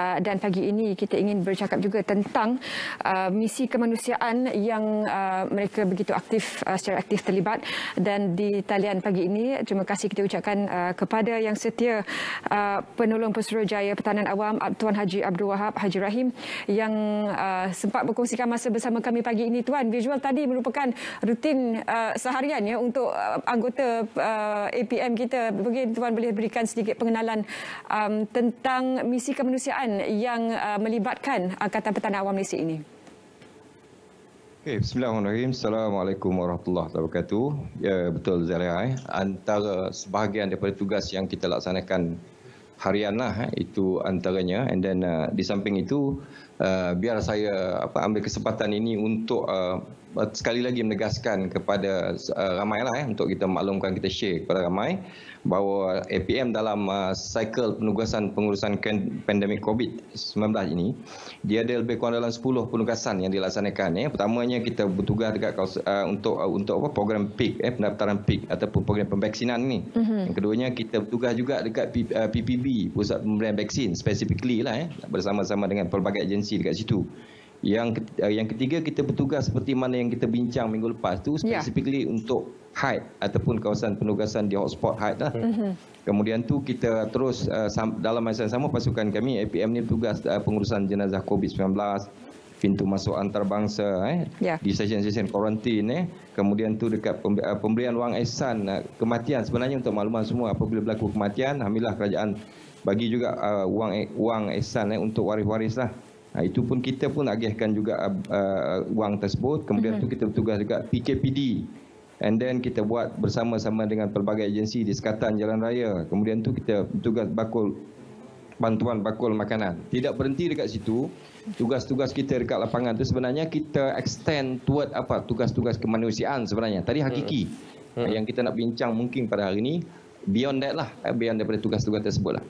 Ah, dan pagi ini kita ingin bercakap juga tentang ah, misi kemanusiaan yang ah, mereka begitu aktif secara aktif terlibat dan di talian pagi ini terima kasih kita ucapkan kepada yang setia uh, penolong Pesuruhjaya Pertahanan Awam Tuan Haji Abdul Wahab Haji Rahim yang sempat berkongsikan masa bersama kami pagi ini tuan visual tadi merupakan rutin uh, seharian ya untuk anggota uh, APM kita mungkin tuan boleh berikan sedikit pengenalan tentang misi kemanusiaan kenderaan yang uh, melibatkan Angkatan Pertahanan Awam Malaysia ini? Okay, Bismillahirrahmanirrahim. Assalamualaikum warahmatullahi wabarakatuh. Ya, betul Zalia. Eh. Antara sebahagian daripada tugas yang kita laksanakan harian lah eh, itu antaranya and then uh, di samping itu uh, biar saya apa ambil kesempatan ini untuk uh, sekali lagi menegaskan kepada uh, ramai lah eh, untuk kita maklumkan kita share kepada ramai bahawa APM dalam uh, penugasan pengurusan kan, pandemik COVID-19 ini dia ada lebih kurang dalam 10 penugasan yang dilaksanakan ya. Pertamanya kita bertugas dekat uh, untuk uh, untuk apa program PIK eh pendaftaran PIK ataupun program pembaksinan ini. Mm-hmm. Yang keduanya kita bertugas juga dekat P, uh, PPB pusat pemberian vaksin specifically lah eh bersama-sama dengan pelbagai agensi dekat situ. Yang uh, yang ketiga kita bertugas seperti mana yang kita bincang minggu lepas tu ya. specifically yeah. untuk Hyde ataupun kawasan penugasan di hotspot Hyde lah. Mm-hmm. Kemudian tu kita terus uh, dalam masa yang sama pasukan kami APM ni bertugas uh, pengurusan jenazah COVID-19 pintu masuk antarabangsa eh yeah. di stesen-stesen kuarantin eh kemudian tu dekat pemberian wang ihsan kematian sebenarnya untuk makluman semua apabila berlaku kematian alhamdulillah kerajaan bagi juga uh, wang e, wang ihsan eh untuk waris-warislah Ha, itu pun kita pun agihkan juga uh, uh, wang tersebut. Kemudian uh-huh. tu kita bertugas juga PKPD. And then kita buat bersama-sama dengan pelbagai agensi di sekatan jalan raya. Kemudian tu kita bertugas bakul bantuan bakul makanan. Tidak berhenti dekat situ. Tugas-tugas kita dekat lapangan tu sebenarnya kita extend toward apa? Tugas-tugas kemanusiaan sebenarnya. Tadi mhm. hakiki uh-huh. yang kita nak bincang mungkin pada hari ini beyond that lah. Eh, beyond daripada tugas-tugas tersebut lah.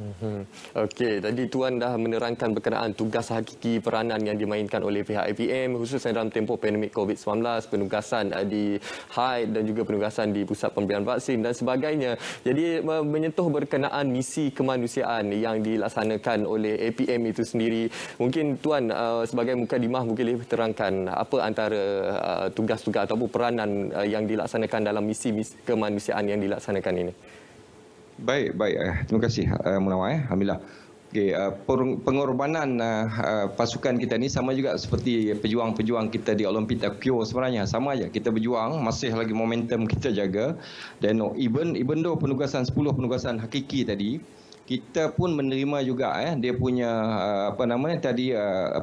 Mhm. Okey, tadi Tuan dah menerangkan berkenaan tugas hakiki peranan yang dimainkan oleh pihak IPM khususnya dalam tempoh pandemik COVID-19, penugasan eh, di Hyde dan juga penugasan di pusat pemberian vaksin dan sebagainya. Jadi menyentuh berkenaan misi kemanusiaan yang dilaksanakan oleh APM itu sendiri, mungkin Tuan eh, sebagai muka mukadimah mungkin boleh terangkan apa antara eh, tugas-tugas ataupun peranan yang dilaksanakan dalam misi, misi kemanusiaan yang dilaksanakan ini. Baik, baik. Eh, terima kasih uh, Munawar. Eh. Alhamdulillah. Okay, eh, pengorbanan pasukan kita ni sama juga seperti pejuang-pejuang kita di Olimpik Tokyo sebenarnya sama aja kita berjuang masih lagi momentum kita jaga dan no, even even though penugasan 10 penugasan hakiki tadi kita pun menerima juga eh dia punya apa namanya tadi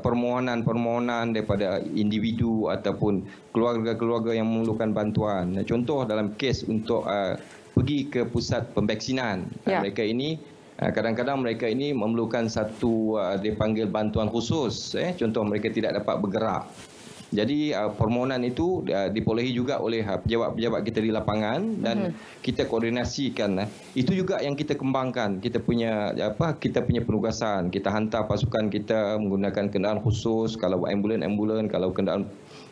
permohonan-permohonan daripada individu ataupun keluarga-keluarga yang memerlukan bantuan contoh dalam kes untuk pergi ke pusat pembaksinan. Ya. Ah, mereka ini ah, kadang-kadang mereka ini memerlukan satu ah, dipanggil bantuan khusus. Eh. Contoh mereka tidak dapat bergerak. Jadi uh, permohonan itu uh, dipolehi juga oleh uh, pejabat-pejabat kita di lapangan dan mm -hmm. kita koordinasikan. Uh, itu juga yang kita kembangkan. Kita punya apa? Kita punya penugasan. Kita hantar pasukan kita menggunakan kenderaan khusus. Kalau ambulan-ambulan, Kalau kenderaan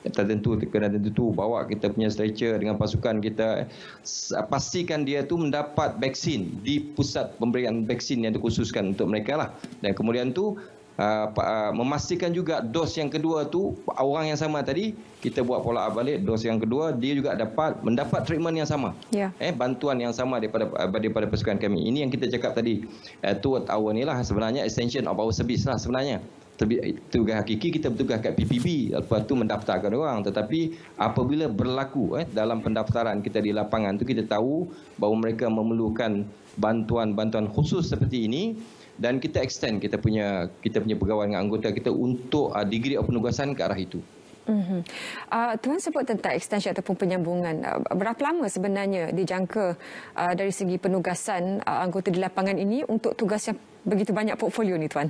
tertentu, kenderaan tertentu bawa kita punya stretcher dengan pasukan kita eh. pastikan dia tu mendapat vaksin di pusat pemberian vaksin yang dikhususkan untuk mereka lah. Dan kemudian tu uh, memastikan juga dos yang kedua tu orang yang sama tadi kita buat pola up balik dos yang kedua dia juga dapat mendapat treatment yang sama yeah. eh bantuan yang sama daripada ah, daripada pasukan kami ini yang kita cakap tadi uh, two hour ni lah sebenarnya extension of our service lah sebenarnya tugas hakiki kita bertugas kat PPB lepas tu mendaftarkan orang tetapi apabila berlaku eh, dalam pendaftaran kita di lapangan tu kita tahu bahawa mereka memerlukan bantuan-bantuan khusus seperti ini dan kita extend kita punya kita punya pegawai dengan anggota kita untuk uh, degree of penugasan ke arah itu. Mm -hmm. uh, Tuan sebut tentang extension ataupun penyambungan. Uh, berapa lama sebenarnya dijangka uh, dari segi penugasan uh, anggota di lapangan ini untuk tugas yang begitu banyak portfolio ni, Tuan?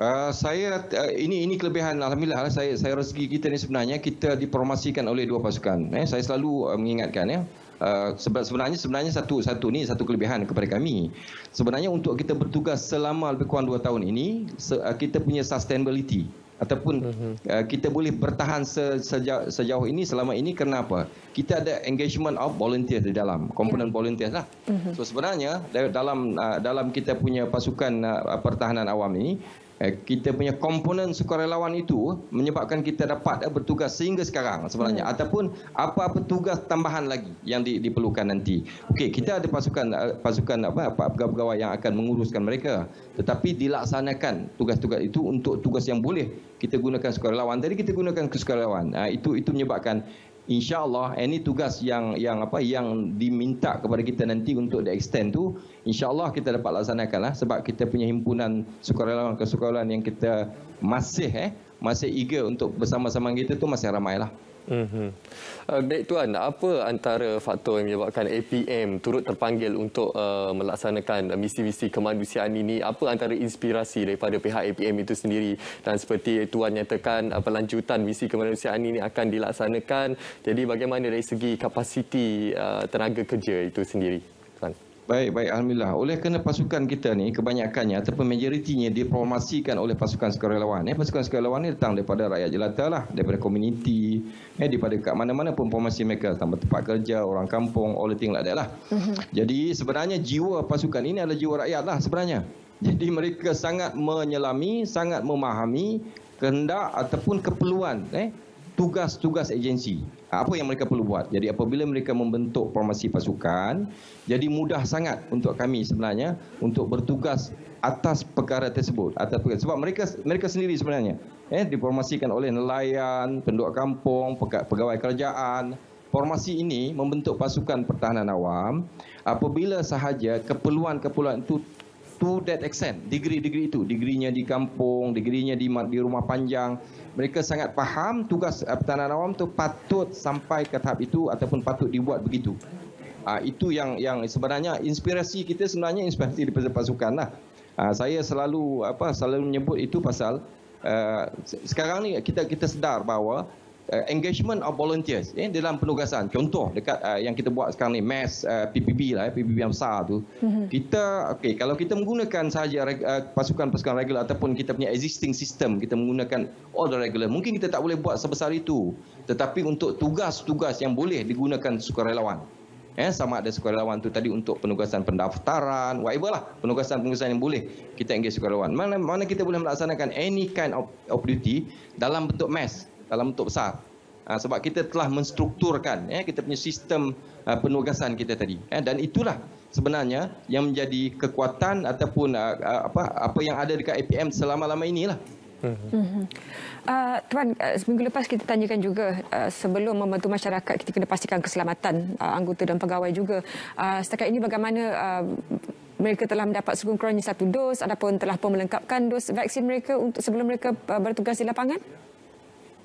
Uh, saya uh, ini ini kelebihan alhamdulillah saya saya rezeki kita ni sebenarnya kita diformasikan oleh dua pasukan eh saya selalu uh, mengingatkan ya Eh, sebab sebenarnya sebenarnya satu satu ni satu kelebihan kepada kami. Sebenarnya untuk kita bertugas selama lebih kurang dua tahun ini se, uh, kita punya sustainability ataupun uh, kita boleh bertahan se, sejauh, sejauh ini selama ini kenapa? Kita ada engagement of volunteer di dalam, komponen yeah. volunteers lah. Uh-huh. So sebenarnya dalam uh, dalam kita punya pasukan uh, pertahanan awam ini Eh, kita punya komponen sukarelawan itu menyebabkan kita dapat eh, bertugas sehingga sekarang sebenarnya hmm. ataupun apa-apa tugas tambahan lagi yang di, diperlukan nanti. Okey, kita ada pasukan eh, pasukan apa apa pegawai-pegawai yang akan menguruskan mereka tetapi dilaksanakan tugas-tugas itu untuk tugas yang boleh kita gunakan sukarelawan. Tadi kita gunakan kesukarelawan. Ha, itu itu menyebabkan insyaallah eh, ini tugas yang yang apa yang diminta kepada kita nanti untuk di extend tu insyaallah kita dapat laksanakanlah sebab kita punya himpunan sukarelawan kesukarelawan yang kita masih eh masih eager untuk bersama-sama kita tu masih ramailah. Mm-hmm. Uh, Dek Tuan, apa antara faktor yang menyebabkan APM turut terpanggil untuk uh, melaksanakan misi-misi kemanusiaan ini? Apa antara inspirasi daripada pihak APM itu sendiri? Dan seperti Tuan nyatakan, uh, pelanjutan misi kemanusiaan ini akan dilaksanakan. Jadi bagaimana dari segi kapasiti uh, tenaga kerja itu sendiri? Baik, baik. Alhamdulillah. Oleh kerana pasukan kita ni kebanyakannya ataupun majoritinya dipromosikan oleh pasukan sukarelawan. Eh, pasukan sukarelawan ni datang daripada rakyat jelata lah. Daripada komuniti. Eh, daripada kat mana-mana pun promosi mereka. Tambah tempat kerja, orang kampung, all the thing like that lah. Mhm. Jadi sebenarnya jiwa pasukan ini adalah jiwa rakyat lah sebenarnya. Jadi mereka sangat menyelami, sangat memahami kehendak ataupun keperluan eh, tugas-tugas agensi. Apa yang mereka perlu buat? Jadi apabila mereka membentuk formasi pasukan, jadi mudah sangat untuk kami sebenarnya untuk bertugas atas perkara tersebut. Atas perkara. Sebab mereka mereka sendiri sebenarnya eh, diformasikan oleh nelayan, penduduk kampung, pegawai kerajaan. Formasi ini membentuk pasukan pertahanan awam apabila sahaja keperluan-keperluan itu to that extent degree-degree itu degree-nya di kampung degree-nya di di rumah panjang mereka sangat faham tugas uh, eh, pertahanan awam tu patut sampai ke tahap itu ataupun patut dibuat begitu uh, itu yang yang sebenarnya inspirasi kita sebenarnya inspirasi daripada pasukan lah uh, saya selalu apa selalu menyebut itu pasal uh, sekarang ni kita kita sedar bahawa uh, engagement of volunteers eh, dalam penugasan. Contoh dekat uh, yang kita buat sekarang ni mass uh, PBB lah, eh, PBB yang besar tu. Mm-hmm. Kita okay kalau kita menggunakan sahaja reg, uh, pasukan-pasukan regular ataupun kita punya existing system kita menggunakan all the regular, mungkin kita tak boleh buat sebesar itu. Tetapi untuk tugas-tugas yang boleh digunakan sukarelawan. Eh, sama ada sukarelawan tu tadi untuk penugasan pendaftaran, whatever lah penugasan-penugasan yang boleh kita engage sukarelawan. Mana, mana kita boleh melaksanakan any kind of, of duty dalam bentuk mass dalam bentuk besar ha, sebab kita telah menstrukturkan ya, kita punya sistem uh, penugasan kita tadi ya, dan itulah sebenarnya yang menjadi kekuatan ataupun uh, apa apa yang ada dekat APM selama-lama inilah Uh, Tuan, uh, seminggu lepas kita tanyakan juga uh, sebelum membantu masyarakat kita kena pastikan keselamatan uh, anggota dan pegawai juga. Uh, setakat ini bagaimana uh, mereka telah mendapat sekurang-kurangnya satu dos ataupun telah pun melengkapkan dos vaksin mereka untuk sebelum mereka uh, bertugas di lapangan?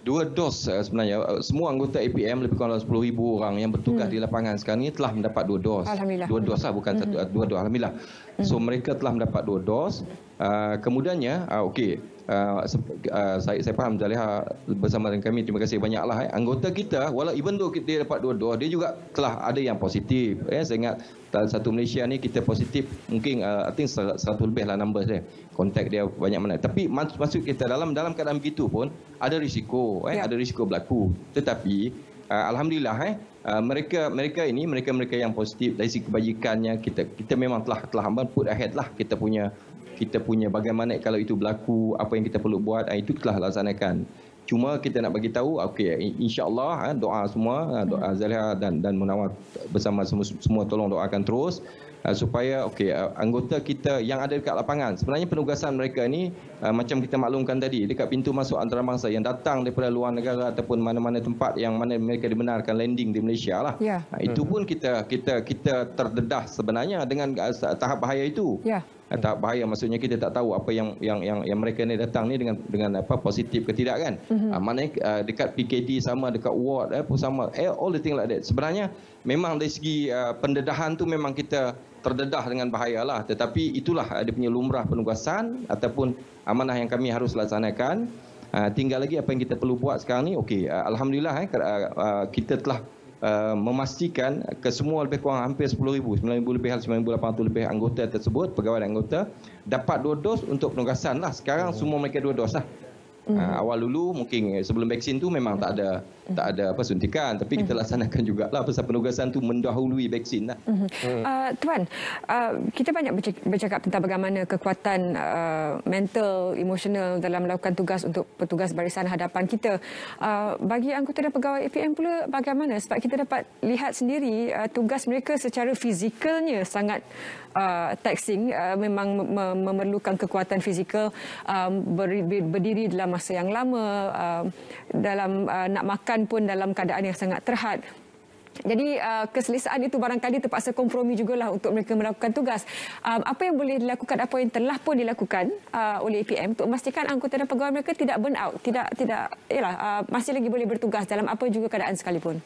dua dos eh, sebenarnya eh, semua anggota APM lebih kurang 10,000 orang yang bertugas hmm. di lapangan sekarang ini telah mendapat dua dos. Alhamdulillah. Dua dos lah bukan hmm. satu dua dos. Alhamdulillah. Hmm. So mereka telah mendapat dua dos. Uh, kemudiannya uh, okey Ah, ah, saya, saya faham Zaliha ah, bersama dengan kami terima kasih banyaklah eh. anggota kita walaupun even though kita dapat dua-dua dia juga telah ada yang positif ya eh. saya ingat dalam satu Malaysia ni kita positif mungkin uh, I think 100 lebih lah numbers dia eh. kontak dia banyak mana tapi masuk kita dalam dalam keadaan begitu pun ada risiko eh. ya. ada risiko berlaku tetapi uh, alhamdulillah eh Uh, mereka mereka ini mereka-mereka yang positif dari sisi kebajikannya kita kita memang telah telah hamba put ahead lah kita punya kita punya bagaimana kalau itu berlaku apa yang kita perlu buat ah, itu telah laksanakan cuma kita nak bagi tahu okey eh, insyaallah ah, doa semua ah, doa hmm. Zalia dan dan Munawar bersama semua, semua tolong doakan terus supaya okey anggota kita yang ada dekat lapangan sebenarnya penugasan mereka ni macam kita maklumkan tadi dekat pintu masuk antarabangsa yang datang daripada luar negara ataupun mana-mana tempat yang mana mereka dibenarkan landing di Malaysia lah ya. itu hmm. pun kita kita kita terdedah sebenarnya dengan tahap bahaya itu ya. Hmm. Tak bahaya maksudnya kita tak tahu apa yang yang yang, yang mereka ni datang ni dengan dengan apa positif ke tidak kan. Hmm. Uh, maknanya uh, dekat PKD sama dekat ward eh, pun sama eh, all the thing like that. Sebenarnya memang dari segi uh, pendedahan tu memang kita terdedah dengan bahaya lah tetapi itulah ada punya lumrah penugasan ataupun amanah yang kami harus laksanakan. Uh, tinggal lagi apa yang kita perlu buat sekarang ni okey uh, alhamdulillah eh uh, uh, kita telah Uh, memastikan kesemua lebih kurang hampir 10,000, 9,000 lebih, 9,800 lebih anggota tersebut, pegawai dan anggota dapat dua dos untuk penugasan lah. Sekarang hmm. semua mereka dua dos lah. Uh, awal dulu mungkin eh, sebelum vaksin tu memang tak ada mm-hmm. tak ada apa suntikan tapi kita mm-hmm. laksanakan jugalah pasal penugasan tu mendahului vaksin lah. Uh, tuan, uh, kita banyak bercakap tentang bagaimana kekuatan uh, mental, emosional dalam melakukan tugas untuk petugas barisan hadapan kita. Uh, bagi anggota dan pegawai APM pula bagaimana sebab kita dapat lihat sendiri uh, tugas mereka secara fizikalnya sangat Uh, taxing uh, memang me me memerlukan kekuatan fizikal um, ber berdiri dalam masa yang lama um, dalam uh, nak makan pun dalam keadaan yang sangat terhad jadi uh, keselesaan itu barangkali terpaksa kompromi juga lah untuk mereka melakukan tugas. Um, apa yang boleh dilakukan apa yang telah pun dilakukan uh, oleh APM untuk memastikan anggota dan pegawai mereka tidak burn out, tidak tidak ialah uh, masih lagi boleh bertugas dalam apa juga keadaan sekalipun.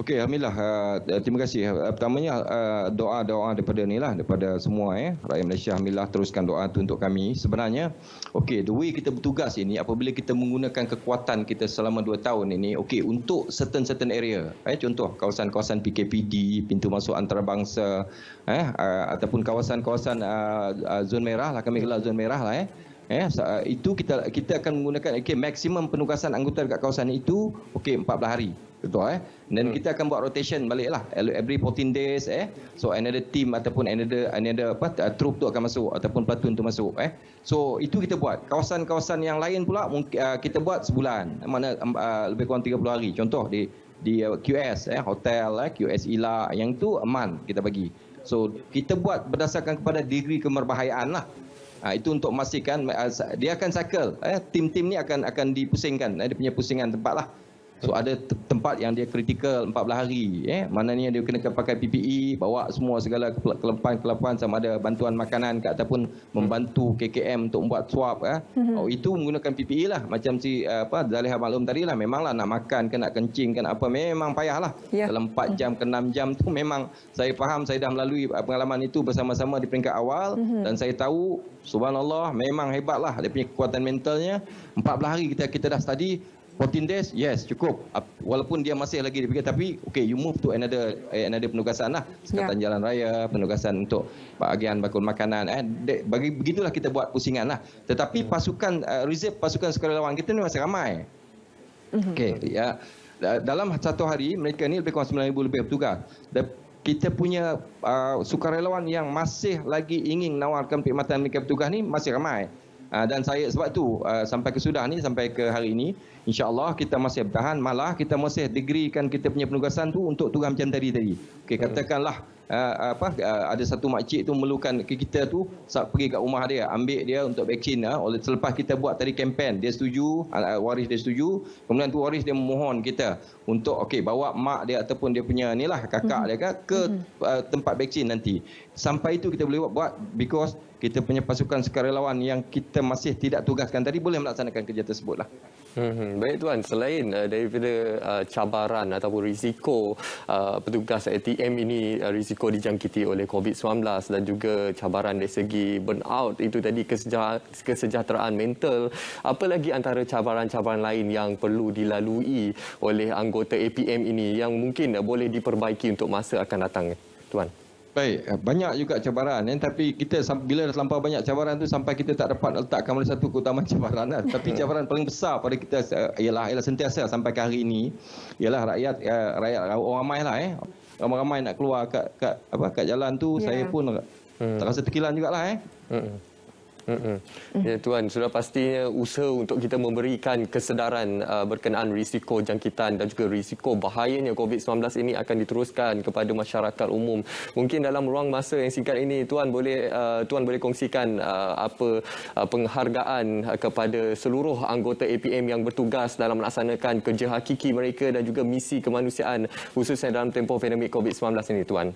Okey, alhamdulillah. Uh, terima kasih. Uh, pertamanya uh, doa-doa daripada ni lah daripada semua eh. Rakyat Malaysia alhamdulillah teruskan doa tu untuk kami. Sebenarnya okey, the way kita bertugas ini apabila kita menggunakan kekuatan kita selama dua tahun ini, okey, untuk certain certain area. Eh contoh kawasan-kawasan PKPD, pintu masuk antarabangsa eh uh, ataupun kawasan-kawasan uh, uh, zon merah lah kami kelas zon merah lah eh eh itu kita kita akan menggunakan okay maksimum penugasan anggota dekat kawasan itu okey 14 hari betul eh dan hmm. kita akan buat rotation baliklah every 14 days eh so another team ataupun another another apa uh, troop tu akan masuk ataupun platoon tu masuk eh so itu kita buat kawasan-kawasan yang lain pula mungkin, uh, kita buat sebulan mana um, uh, lebih kurang 30 hari contoh di di uh, QS eh hotel eh QS Ila yang tu aman kita bagi so kita buat berdasarkan kepada degree kemerbahayaan lah Ha, itu untuk memastikan ah, dia akan cycle. Eh. Tim-tim ni akan akan dipusingkan. Eh. Dia punya pusingan tempat lah. So hmm. ada te- tempat yang dia kritikal 14 hari eh maknanya dia kena pakai PPE bawa semua segala kelepan-kelepan sama ada bantuan makanan ke ataupun hmm. membantu KKM untuk buat swab eh. Hmm. Oh itu menggunakan PPE lah macam si eh, apa Zaliha maklum tadi lah memang lah nak makan kena kencing kena apa memang payahlah. Yeah. Dalam 4 jam ke 6 jam tu memang saya faham saya dah melalui eh, pengalaman itu bersama-sama di peringkat awal mm-hmm. dan saya tahu subhanallah memang hebat lah dia punya kekuatan mentalnya 14 hari kita kita dah study 14 days, yes, cukup. Walaupun dia masih lagi dipikir, tapi okay, you move to another eh, another penugasan lah. Sekatan yeah. jalan raya, penugasan untuk bagian bakul makanan. Eh, de, bagi, begitulah kita buat pusingan lah. Tetapi yeah. pasukan, uh, reserve pasukan sukarelawan kita ni masih ramai. Mm-hmm. Okay, ya. Dalam satu hari, mereka ni lebih kurang 9,000 lebih bertugas. The, kita punya uh, sukarelawan yang masih lagi ingin nawarkan perkhidmatan mereka bertugas ni masih ramai. Ah, dan saya sebab tu ah, sampai ke sudah ni sampai ke hari ini insyaallah kita masih bertahan malah kita masih degreekan kita punya penugasan tu untuk tugas macam tadi tadi okey katakanlah uh, apa uh, ada satu makcik tu memerlukan kita tu sebab pergi kat rumah dia ambil dia untuk vaksin uh, oleh selepas kita buat tadi kempen dia setuju uh, waris dia setuju kemudian tu waris dia memohon kita untuk okey bawa mak dia ataupun dia punya nilah kakak mm-hmm. dia kan, ke uh, tempat vaksin nanti sampai itu kita boleh buat because kita punya pasukan sukarelawan yang kita masih tidak tugaskan tadi boleh melaksanakan kerja tersebutlah. Hmm, baik tuan, selain uh, daripada uh, cabaran ataupun risiko uh, petugas ATM ini uh, risiko dijangkiti oleh COVID-19 dan juga cabaran dari segi burnout itu tadi kesejahteraan, kesejahteraan mental, apa lagi antara cabaran-cabaran lain yang perlu dilalui oleh anggota APM ini yang mungkin uh, boleh diperbaiki untuk masa akan datang tuan? Baik, eh, banyak juga cabaran eh? tapi kita bila dah terlampau banyak cabaran tu sampai kita tak dapat letakkan oleh satu keutamaan cabaran lah. tapi hmm. cabaran paling besar pada kita eh, ialah, ialah sentiasa sampai ke hari ini ialah rakyat rakyat orang ramai lah eh ramai-ramai nak keluar kat, kat apa kat jalan tu yeah. saya pun hmm. tak rasa terkilan jugalah eh hmm. Mm. Ya tuan, sudah pastinya usaha untuk kita memberikan kesedaran uh, berkenaan risiko jangkitan dan juga risiko bahayanya COVID-19 ini akan diteruskan kepada masyarakat umum. Mungkin dalam ruang masa yang singkat ini tuan boleh uh, tuan boleh kongsikan uh, apa penghargaan kepada seluruh anggota APM yang bertugas dalam melaksanakan kerja hakiki mereka dan juga misi kemanusiaan khususnya dalam tempoh pandemik COVID-19 ini tuan.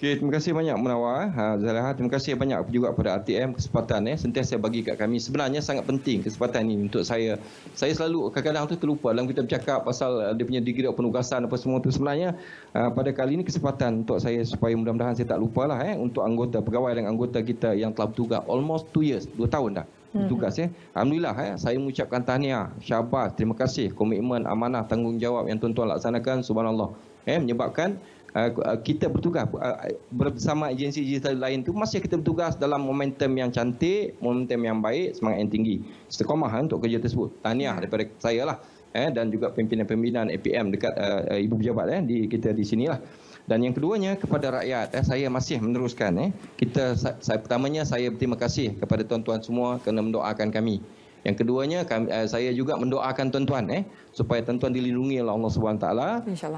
Okey, terima kasih banyak Munawar. Eh. Ha, Zaliha, terima kasih banyak juga kepada RTM kesempatan eh, sentiasa bagi kat kami. Sebenarnya sangat penting kesempatan ini untuk saya. Saya selalu kadang-kadang tu terlupa dalam kita bercakap pasal eh, dia punya degree penugasan apa semua tu. Sebenarnya ha, pada kali ini kesempatan untuk saya supaya mudah-mudahan saya tak lupa lah eh, untuk anggota pegawai dan anggota kita yang telah bertugas almost 2 years, 2 tahun dah. Hmm. Tugas ya. Alhamdulillah ya. Saya mengucapkan tahniah, syabas, terima kasih komitmen, amanah, tanggungjawab yang tuan-tuan laksanakan. Subhanallah. Eh, menyebabkan Ah, ah, kita bertugas ah, bersama agensi-agensi lain tu masih kita bertugas dalam momentum yang cantik, momentum yang baik, semangat yang tinggi. Setekomah untuk kerja tersebut. Tahniah ya. daripada saya lah eh, dan juga pimpinan-pimpinan APM dekat uh, ibu pejabat eh, di kita di sinilah. Dan yang keduanya kepada rakyat, eh, saya masih meneruskan. Eh, kita, saya, pertamanya saya berterima kasih kepada tuan-tuan semua kerana mendoakan kami. Yang keduanya kami, uh, saya juga mendoakan tuan-tuan eh supaya tuan-tuan dilindungi oleh Allah Subhanahu Wa taala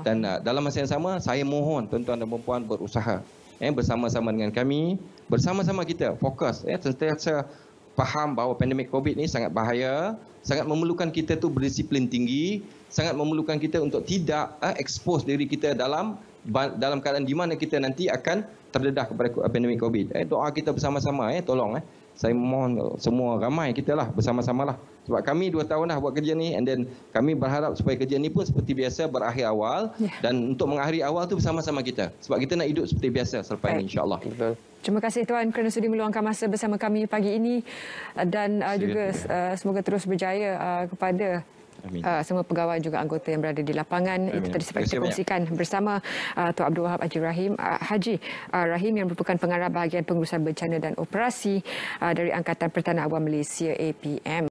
dan uh, dalam masa yang sama saya mohon tuan-tuan dan puan-puan berusaha eh bersama-sama dengan kami bersama-sama kita fokus eh sentiasa faham bahawa pandemik Covid ni sangat bahaya sangat memerlukan kita tu berdisiplin tinggi sangat memerlukan kita untuk tidak uh, expose diri kita dalam dalam keadaan di mana kita nanti akan terdedah kepada pandemik Covid eh doa kita bersama-sama eh tolong eh saya mohon semua ramai kita lah bersama-sama lah. Sebab kami dua tahun dah buat kerja ni and then kami berharap supaya kerja ni pun seperti biasa berakhir awal yeah. dan untuk mengakhiri awal tu bersama-sama kita. Sebab kita nak hidup seperti biasa selepas right. ini insyaAllah. Betul. Terima kasih Tuan kerana sudi meluangkan masa bersama kami pagi ini uh, dan uh, juga uh, semoga terus berjaya uh, kepada Amin. Uh, semua pegawai juga anggota yang berada di lapangan Amin. itu tadi sempat kita kongsikan bersama uh, ah, Tuan Abdul Wahab Haji Rahim uh, Haji uh, Rahim yang merupakan pengarah bahagian pengurusan bencana dan operasi uh, dari Angkatan Pertahanan Awam Malaysia APM